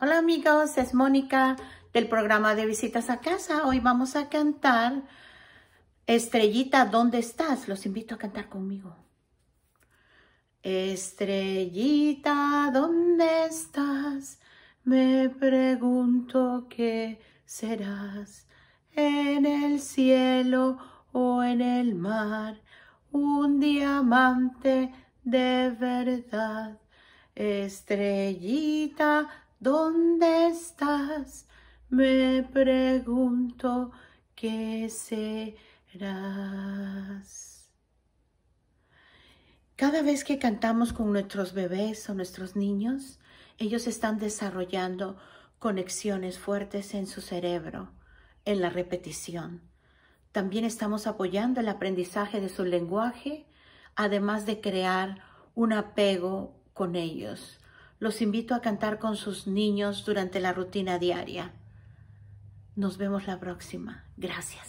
Hola amigos, es Mónica del programa de visitas a casa. Hoy vamos a cantar Estrellita, ¿dónde estás? Los invito a cantar conmigo. Estrellita, ¿dónde estás? Me pregunto qué serás en el cielo o en el mar, un diamante de verdad. Estrellita, ¿Dónde estás? Me pregunto qué serás. Cada vez que cantamos con nuestros bebés o nuestros niños, ellos están desarrollando conexiones fuertes en su cerebro, en la repetición. También estamos apoyando el aprendizaje de su lenguaje, además de crear un apego con ellos. Los invito a cantar con sus niños durante la rutina diaria. Nos vemos la próxima. Gracias.